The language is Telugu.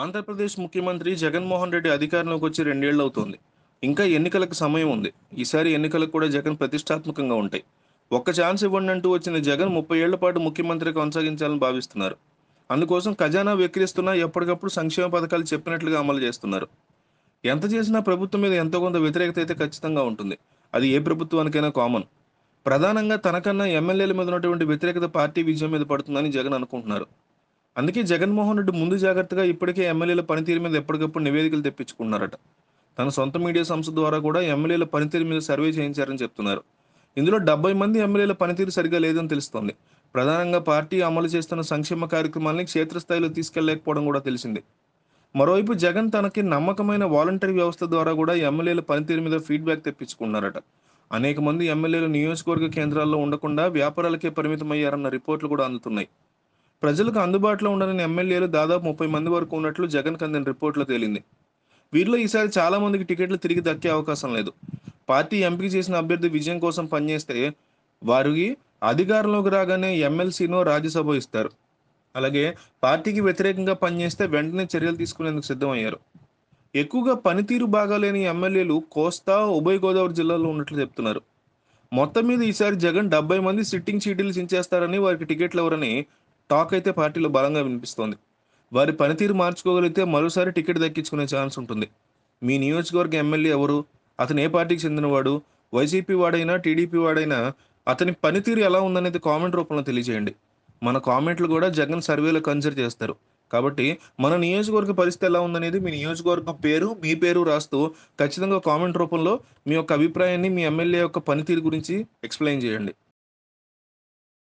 ఆంధ్రప్రదేశ్ ముఖ్యమంత్రి జగన్మోహన్ రెడ్డి అధికారంలోకి వచ్చి రెండేళ్ళు అవుతోంది ఇంకా ఎన్నికలకు సమయం ఉంది ఈసారి ఎన్నికలకు కూడా జగన్ ప్రతిష్టాత్మకంగా ఉంటాయి ఒక్క ఛాన్స్ ఇవ్వండి అంటూ వచ్చిన జగన్ ముప్పై ఏళ్ల పాటు ముఖ్యమంత్రి కొనసాగించాలని భావిస్తున్నారు అందుకోసం ఖజానా వెక్కిరిస్తున్నా ఎప్పటికప్పుడు సంక్షేమ పథకాలు చెప్పినట్లుగా అమలు చేస్తున్నారు ఎంత చేసినా ప్రభుత్వం మీద ఎంతో కొంత వ్యతిరేకత అయితే ఖచ్చితంగా ఉంటుంది అది ఏ ప్రభుత్వానికైనా కామన్ ప్రధానంగా తనకన్నా ఎమ్మెల్యేల మీద ఉన్నటువంటి వ్యతిరేకత పార్టీ విజయం మీద పడుతుందని జగన్ అనుకుంటున్నారు అందుకే జగన్మోహన్ రెడ్డి ముందు జాగ్రత్తగా ఇప్పటికే ఎమ్మెల్యేల పనితీరు మీద ఎప్పటికప్పుడు నివేదికలు తెప్పించుకున్నారట తన సొంత మీడియా సంస్థ ద్వారా కూడా ఎమ్మెల్యేల పనితీరు మీద సర్వే చేయించారని చెప్తున్నారు ఇందులో డెబ్బై మంది ఎమ్మెల్యేల పనితీరు సరిగా లేదని తెలుస్తోంది ప్రధానంగా పార్టీ అమలు చేస్తున్న సంక్షేమ కార్యక్రమాలని క్షేత్రస్థాయిలో తీసుకెళ్లేకపోవడం కూడా తెలిసింది మరోవైపు జగన్ తనకి నమ్మకమైన వాలంటరీ వ్యవస్థ ద్వారా కూడా ఎమ్మెల్యేల పనితీరు మీద ఫీడ్బ్యాక్ తెప్పించుకున్నారట అనేక మంది ఎమ్మెల్యేలు నియోజకవర్గ కేంద్రాల్లో ఉండకుండా వ్యాపారాలకే పరిమితమయ్యారన్న రిపోర్ట్లు కూడా అందుతున్నాయి ప్రజలకు అందుబాటులో ఉండని ఎమ్మెల్యేలు దాదాపు ముప్పై మంది వరకు ఉన్నట్లు జగన్ కందిన రిపోర్ట్లో తేలింది వీరిలో ఈసారి చాలా మందికి టికెట్లు తిరిగి దక్కే అవకాశం లేదు పార్టీ ఎంపిక చేసిన అభ్యర్థి విజయం కోసం పనిచేస్తే వారికి అధికారంలోకి రాగానే ఎమ్మెల్సీనో రాజ్యసభ ఇస్తారు అలాగే పార్టీకి వ్యతిరేకంగా పనిచేస్తే వెంటనే చర్యలు తీసుకునేందుకు సిద్ధమయ్యారు ఎక్కువగా పనితీరు బాగాలేని ఎమ్మెల్యేలు కోస్తా ఉభయ గోదావరి జిల్లాలో ఉన్నట్లు చెప్తున్నారు మొత్తం మీద ఈసారి జగన్ డెబ్బై మంది సిట్టింగ్ సీట్లు చించేస్తారని వారికి టికెట్లు ఎవరని టాక్ అయితే పార్టీలో బలంగా వినిపిస్తోంది వారి పనితీరు మార్చుకోగలిగితే మరోసారి టికెట్ దక్కించుకునే ఛాన్స్ ఉంటుంది మీ నియోజకవర్గ ఎమ్మెల్యే ఎవరు అతను ఏ పార్టీకి చెందినవాడు వైసీపీ వాడైనా టీడీపీ వాడైనా అతని పనితీరు ఎలా ఉందనేది కామెంట్ రూపంలో తెలియజేయండి మన కామెంట్లు కూడా జగన్ సర్వేలో కన్సిడర్ చేస్తారు కాబట్టి మన నియోజకవర్గ పరిస్థితి ఎలా ఉందనేది మీ నియోజకవర్గం పేరు మీ పేరు రాస్తూ ఖచ్చితంగా కామెంట్ రూపంలో మీ యొక్క అభిప్రాయాన్ని మీ ఎమ్మెల్యే యొక్క పనితీరు గురించి ఎక్స్ప్లెయిన్ చేయండి